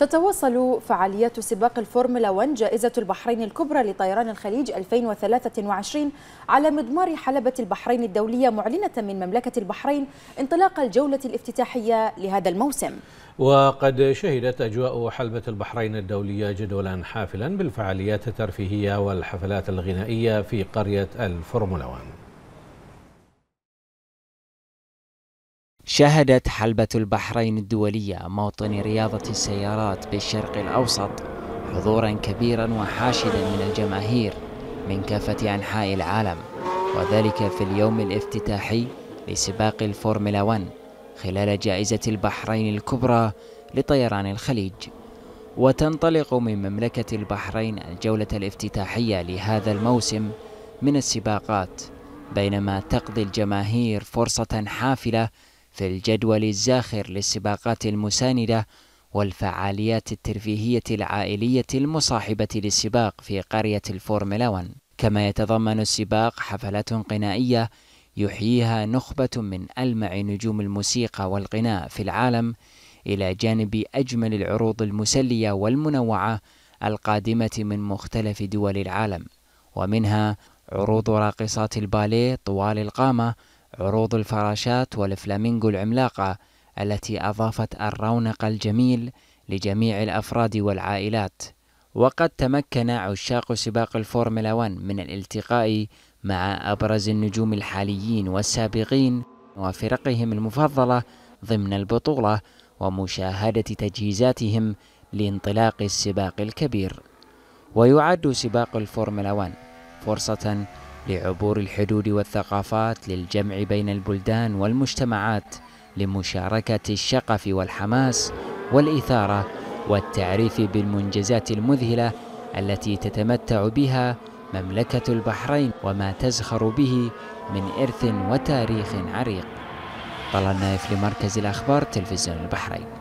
تتواصل فعاليات سباق الفورمولا 1 جائزة البحرين الكبرى لطيران الخليج 2023 على مضمار حلبة البحرين الدولية معلنة من مملكة البحرين انطلاق الجولة الافتتاحية لهذا الموسم وقد شهدت أجواء حلبة البحرين الدولية جدولا حافلا بالفعاليات الترفيهية والحفلات الغنائية في قرية الفورمولا 1 شهدت حلبة البحرين الدولية موطن رياضة السيارات بالشرق الأوسط حضورا كبيرا وحاشدا من الجماهير من كافة أنحاء العالم وذلك في اليوم الافتتاحي لسباق الفورمولا 1 خلال جائزة البحرين الكبرى لطيران الخليج وتنطلق من مملكة البحرين الجولة الافتتاحية لهذا الموسم من السباقات بينما تقضي الجماهير فرصة حافلة في الجدول الزاخر للسباقات المساندة والفعاليات الترفيهية العائلية المصاحبة للسباق في قرية الفورمولا 1 كما يتضمن السباق حفلات غنائية يحييها نخبة من ألمع نجوم الموسيقى والغناء في العالم إلى جانب أجمل العروض المسلية والمنوعة القادمة من مختلف دول العالم ومنها عروض راقصات الباليه طوال القامة عروض الفراشات والفلامينغو العملاقة التي أضافت الرونق الجميل لجميع الأفراد والعائلات وقد تمكن عشاق سباق الفورمولا 1 من الالتقاء مع أبرز النجوم الحاليين والسابقين وفرقهم المفضلة ضمن البطولة ومشاهدة تجهيزاتهم لانطلاق السباق الكبير ويعد سباق الفورمولا 1 فرصة لعبور الحدود والثقافات للجمع بين البلدان والمجتمعات لمشاركة الشغف والحماس والإثارة والتعريف بالمنجزات المذهلة التي تتمتع بها مملكة البحرين وما تزخر به من إرث وتاريخ عريق طلال نايف لمركز الأخبار تلفزيون البحرين